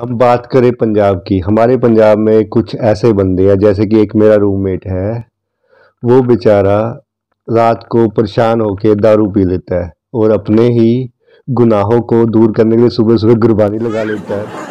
हम बात करें पंजाब की हमारे पंजाब में कुछ ऐसे बंदे हैं जैसे कि एक मेरा रूममेट है वो बेचारा रात को परेशान होकर दारू पी लेता है और अपने ही गुनाहों को दूर करने के लिए सुबह सुबह गुरबानी लगा लेता है